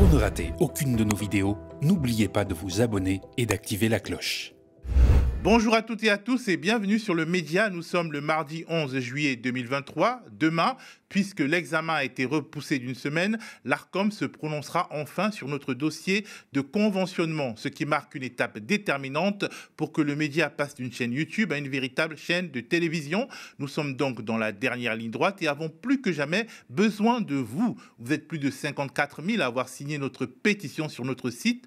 Pour ne rater aucune de nos vidéos, n'oubliez pas de vous abonner et d'activer la cloche. Bonjour à toutes et à tous et bienvenue sur le Média. Nous sommes le mardi 11 juillet 2023. Demain, puisque l'examen a été repoussé d'une semaine, l'ARCOM se prononcera enfin sur notre dossier de conventionnement, ce qui marque une étape déterminante pour que le Média passe d'une chaîne YouTube à une véritable chaîne de télévision. Nous sommes donc dans la dernière ligne droite et avons plus que jamais besoin de vous. Vous êtes plus de 54 000 à avoir signé notre pétition sur notre site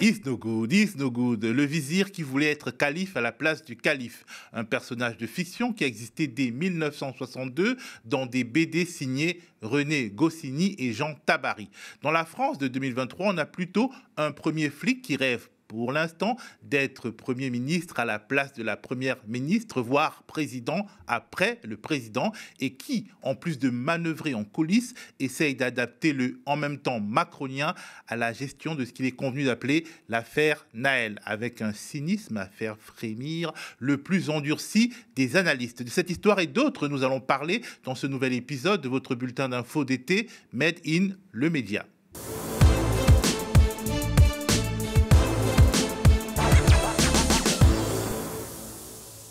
It's no good, no good. Le vizir qui voulait être calife à la place du calife. Un personnage de fiction qui a existé dès 1962 dans des BD signés René Goscinny et Jean Tabary. Dans la France de 2023, on a plutôt un premier flic qui rêve pour l'instant, d'être Premier ministre à la place de la Première ministre, voire président après le président, et qui, en plus de manœuvrer en coulisses, essaye d'adapter le en même temps macronien à la gestion de ce qu'il est convenu d'appeler l'affaire Naël, avec un cynisme à faire frémir le plus endurci des analystes. De cette histoire et d'autres, nous allons parler dans ce nouvel épisode de votre bulletin d'info d'été Made in le Média.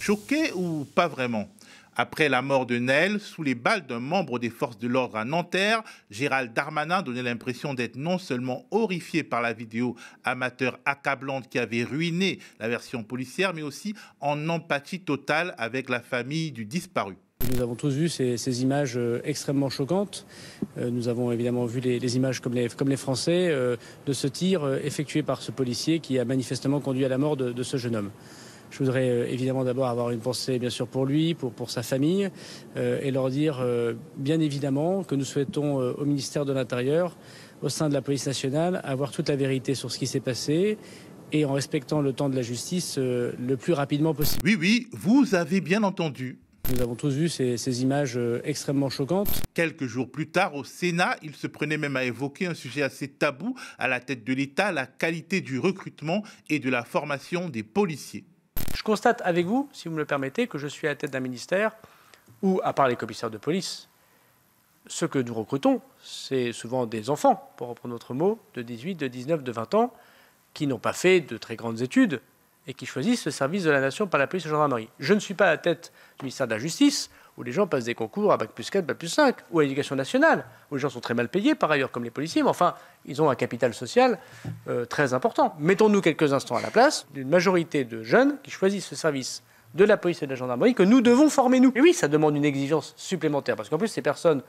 Choqué ou pas vraiment après la mort de Nell, sous les balles d'un membre des forces de l'ordre à Nanterre, Gérald Darmanin donnait l'impression d'être non seulement horrifié par la vidéo amateur accablante qui avait ruiné la version policière, mais aussi en empathie totale avec la famille du disparu. Nous avons tous vu ces, images euh, extrêmement choquantes. Euh, nous avons évidemment vu les, images comme les, Français euh, de ce tir effectué par ce policier qui a manifestement conduit à la mort de ce jeune homme. Je voudrais euh, évidemment d'abord avoir une pensée, bien sûr, pour lui, pour, pour sa famille, euh, et leur dire, euh, bien évidemment, que nous souhaitons au ministère de l'Intérieur, au sein de la police nationale, avoir toute la vérité sur ce qui s'est passé et en respectant le temps de la justice le plus rapidement possible. Oui, oui, vous avez bien entendu. Nous avons tous vu ces, images extrêmement choquantes. Quelques jours plus tard, au Sénat, il se prenait même à évoquer un sujet assez tabou à la tête de l'État, la qualité du recrutement et de la formation des policiers. Je constate avec vous, si vous me le permettez, que je suis à la tête d'un ministère où, à part les commissaires de police, ce que nous recrutons, c'est souvent des enfants, pour reprendre notre mot, de 18, de 19, de 20 ans, qui n'ont pas fait de très grandes études et qui choisissent le service de la nation par la police et la gendarmerie. Je ne suis pas à la tête du ministère de la Justice, où les gens passent des concours à bac plus 4, bac plus 5, ou à l'éducation nationale, où les gens sont très mal payés par ailleurs, comme les policiers, mais enfin, ils ont un capital social euh, très important. Mettons-nous quelques instants à la place d'une majorité de jeunes qui choisissent ce service de la police et de la gendarmerie que nous devons former nous. Et oui, ça demande une exigence supplémentaire, parce qu'en plus, ces personnes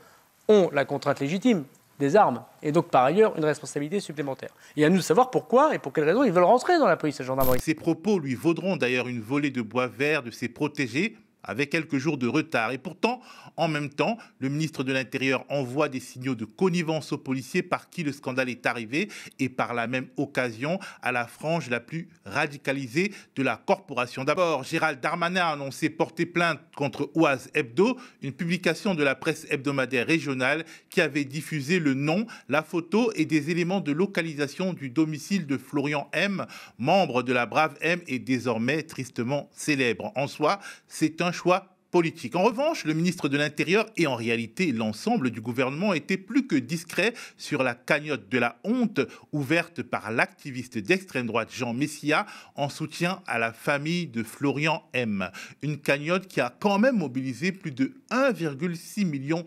ont la contrainte légitime des armes, et donc par ailleurs une responsabilité supplémentaire. Et à nous de savoir pourquoi et pour quelles raisons ils veulent rentrer dans la police et la gendarmerie. Ces propos lui vaudront d'ailleurs une volée de bois vert de ses protégés, avec quelques jours de retard. Et pourtant, en même temps, le ministre de l'Intérieur envoie des signaux de connivence aux policiers par qui le scandale est arrivé et par la même occasion à la frange la plus radicalisée de la corporation. D'abord, Gérald Darmanin a annoncé porter plainte contre Oise Hebdo, une publication de la presse hebdomadaire régionale qui avait diffusé le nom, la photo et des éléments de localisation du domicile de Florian M, membre de la Brave M et désormais tristement célèbre. En soi, c'est un choix politique. En revanche, le ministre de l'Intérieur et en réalité l'ensemble du gouvernement étaient plus que discrets sur la cagnotte de la honte ouverte par l'activiste d'extrême droite Jean Messia en soutien à la famille de Florian M. Une cagnotte qui a quand même mobilisé plus de 1,6 million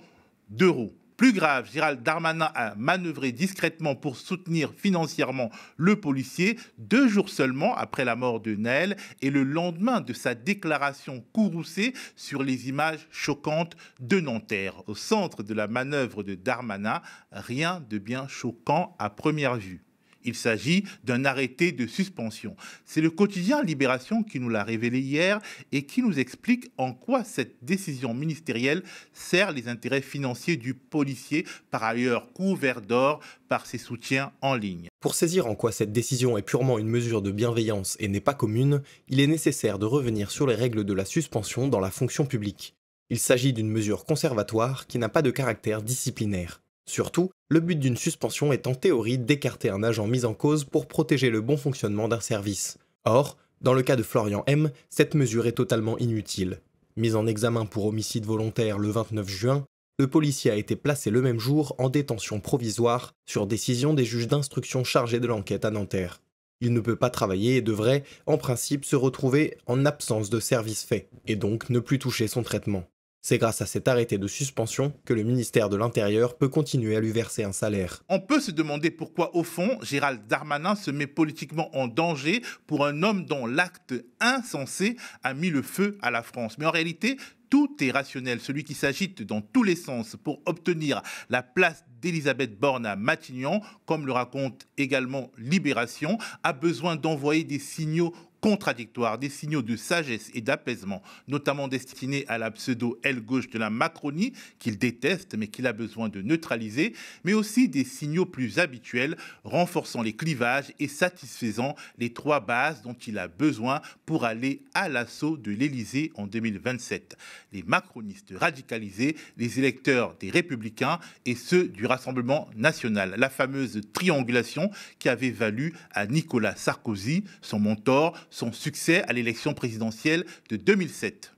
d'euros. Plus grave, Gérald Darmanin a manœuvré discrètement pour soutenir financièrement le policier deux jours seulement après la mort de Nell et le lendemain de sa déclaration courroucée sur les images choquantes de Nanterre. Au centre de la manœuvre de Darmanin, rien de bien choquant à première vue. Il s'agit d'un arrêté de suspension. C'est le quotidien Libération qui nous l'a révélé hier et qui nous explique en quoi cette décision ministérielle sert les intérêts financiers du policier, par ailleurs couvert d'or par ses soutiens en ligne. Pour saisir en quoi cette décision est purement une mesure de bienveillance et n'est pas commune, il est nécessaire de revenir sur les règles de la suspension dans la fonction publique. Il s'agit d'une mesure conservatoire qui n'a pas de caractère disciplinaire. Surtout, le but d'une suspension est en théorie d'écarter un agent mis en cause pour protéger le bon fonctionnement d'un service. Or, dans le cas de Florian M, cette mesure est totalement inutile. Mis en examen pour homicide volontaire le 29 juin, le policier a été placé le même jour en détention provisoire sur décision des juges d'instruction chargés de l'enquête à Nanterre. Il ne peut pas travailler et devrait, en principe, se retrouver en absence de service fait, et donc ne plus toucher son traitement. C'est grâce à cet arrêté de suspension que le ministère de l'Intérieur peut continuer à lui verser un salaire. On peut se demander pourquoi, au fond, Gérald Darmanin se met politiquement en danger pour un homme dont l'acte insensé a mis le feu à la France. Mais en réalité, tout est rationnel. Celui qui s'agite dans tous les sens pour obtenir la place d'Elisabeth Borne à Matignon, comme le raconte également Libération, a besoin d'envoyer des signaux contradictoires, des signaux de sagesse et d'apaisement, notamment destinés à la pseudo-aile gauche de la Macronie, qu'il déteste mais qu'il a besoin de neutraliser, mais aussi des signaux plus habituels, renforçant les clivages et satisfaisant les trois bases dont il a besoin pour aller à l'assaut de l'Elysée en 2027. Les macronistes radicalisés, les électeurs des républicains et ceux du Rassemblement national. La fameuse triangulation qui avait valu à Nicolas Sarkozy, son mentor, son succès à l'élection présidentielle de 2007.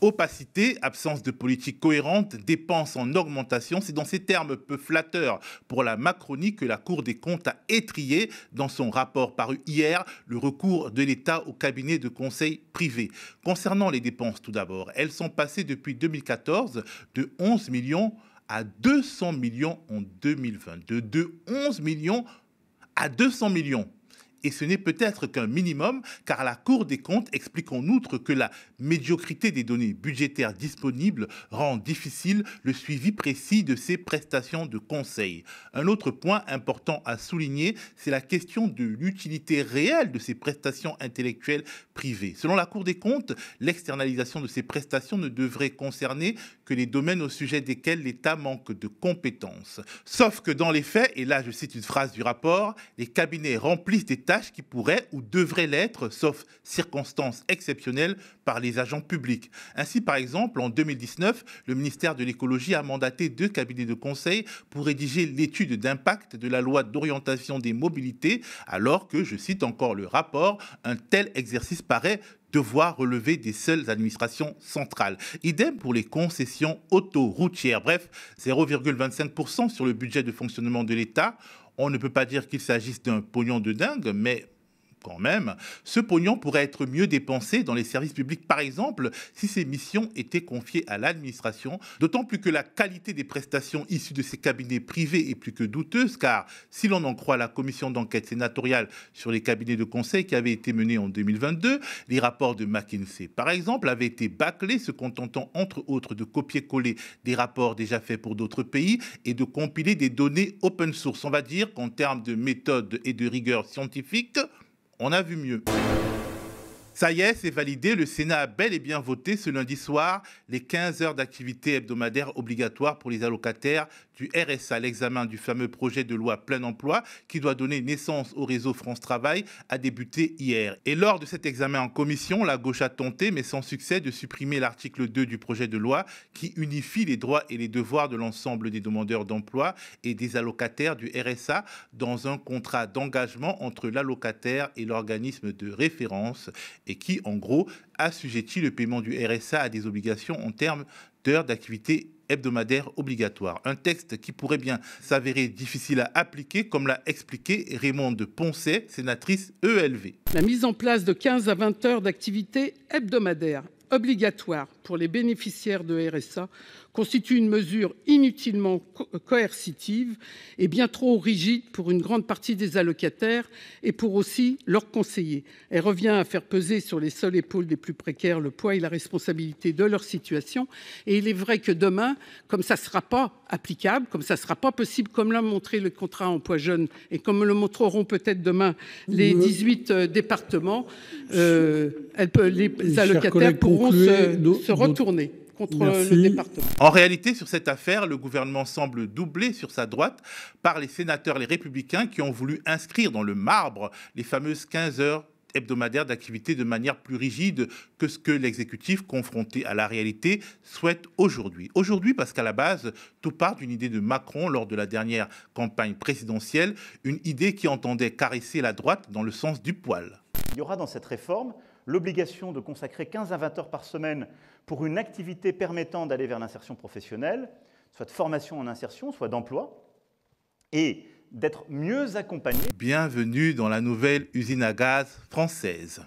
Opacité, absence de politique cohérente, dépenses en augmentation, c'est dans ces termes peu flatteurs pour la Macronie que la Cour des comptes a étrié dans son rapport paru hier le recours de l'État au cabinet de conseil privé. Concernant les dépenses tout d'abord, elles sont passées depuis 2014 de 11 millions à 200 millions en 2020, de 11 millions à 200 millions et ce n'est peut-être qu'un minimum, car la Cour des comptes explique en outre que la médiocrité des données budgétaires disponibles rend difficile le suivi précis de ces prestations de conseil. Un autre point important à souligner, c'est la question de l'utilité réelle de ces prestations intellectuelles privées. Selon la Cour des comptes, l'externalisation de ces prestations ne devrait concerner que les domaines au sujet desquels l'État manque de compétences. Sauf que dans les faits, et là je cite une phrase du rapport, les cabinets remplissent des qui pourrait ou devrait l'être, sauf circonstances exceptionnelles, par les agents publics. Ainsi, par exemple, en 2019, le ministère de l'écologie a mandaté deux cabinets de conseil pour rédiger l'étude d'impact de la loi d'orientation des mobilités, alors que, je cite encore le rapport, un tel exercice paraît devoir relever des seules administrations centrales. Idem pour les concessions autoroutières. Bref, 0,25% sur le budget de fonctionnement de l'État. On ne peut pas dire qu'il s'agisse d'un pognon de dingue, mais quand même, ce pognon pourrait être mieux dépensé dans les services publics, par exemple, si ces missions étaient confiées à l'administration, d'autant plus que la qualité des prestations issues de ces cabinets privés est plus que douteuse, car si l'on en croit la commission d'enquête sénatoriale sur les cabinets de conseil qui avait été menée en 2022, les rapports de McKinsey, par exemple, avaient été bâclés, se contentant entre autres de copier-coller des rapports déjà faits pour d'autres pays et de compiler des données open source. On va dire qu'en termes de méthode et de rigueur scientifique, on a vu mieux. Ça y est, c'est validé. Le Sénat a bel et bien voté ce lundi soir les 15 heures d'activité hebdomadaire obligatoires pour les allocataires du RSA, l'examen du fameux projet de loi plein emploi qui doit donner naissance au réseau France Travail, a débuté hier. Et lors de cet examen en commission, la gauche a tenté, mais sans succès, de supprimer l'article 2 du projet de loi qui unifie les droits et les devoirs de l'ensemble des demandeurs d'emploi et des allocataires du RSA dans un contrat d'engagement entre l'allocataire et l'organisme de référence et qui, en gros, assujettit le paiement du RSA à des obligations en termes d'heures d'activité hebdomadaire obligatoire. Un texte qui pourrait bien s'avérer difficile à appliquer, comme l'a expliqué Raymond de Poncet, sénatrice ELV. La mise en place de 15 à 20 heures d'activité hebdomadaire obligatoire pour les bénéficiaires de RSA constitue une mesure inutilement coercitive et bien trop rigide pour une grande partie des allocataires et pour aussi leurs conseillers, elle revient à faire peser sur les seules épaules des plus précaires, le poids et la responsabilité de leur situation et il est vrai que demain, comme ça sera pas applicable comme ça sera pas possible, comme l'a montré le contrat emploi jeune et comme le montreront peut-être demain les 18 euh, départements euh, les allocataires pourront se retourner contre le département. En réalité, sur cette affaire, le gouvernement semble doublé sur sa droite par les sénateurs, les républicains, qui ont voulu inscrire dans le marbre les fameuses 15 heures hebdomadaires d'activité de manière plus rigide que ce que l'exécutif, confronté à la réalité, souhaite aujourd'hui. Aujourd'hui, parce qu'à la base, tout part d'une idée de Macron lors de la dernière campagne présidentielle, une idée qui entendait caresser la droite dans le sens du poil. Il y aura dans cette réforme l'obligation de consacrer 15 à 20 heures par semaine pour une activité permettant d'aller vers l'insertion professionnelle, soit de formation en insertion, soit d'emploi, et d'être mieux accompagné. Bienvenue dans la nouvelle usine à gaz française.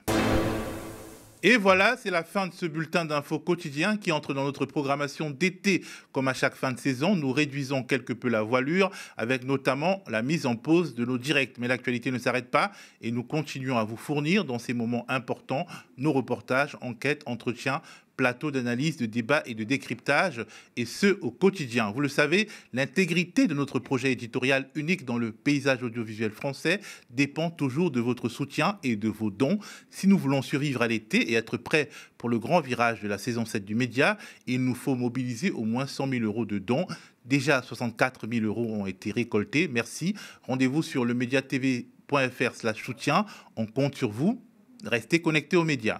Et voilà, c'est la fin de ce bulletin d'infos quotidien qui entre dans notre programmation d'été. Comme à chaque fin de saison, nous réduisons quelque peu la voilure avec notamment la mise en pause de nos directs. Mais l'actualité ne s'arrête pas et nous continuons à vous fournir dans ces moments importants nos reportages, enquêtes, entretiens, Plateau d'analyse, de débat et de décryptage, et ce au quotidien. Vous le savez, l'intégrité de notre projet éditorial unique dans le paysage audiovisuel français dépend toujours de votre soutien et de vos dons. Si nous voulons survivre à l'été et être prêts pour le grand virage de la saison 7 du média, il nous faut mobiliser au moins 100 000 euros de dons. Déjà 64 000 euros ont été récoltés. Merci. Rendez-vous sur le slash soutien. On compte sur vous. Restez connectés aux médias.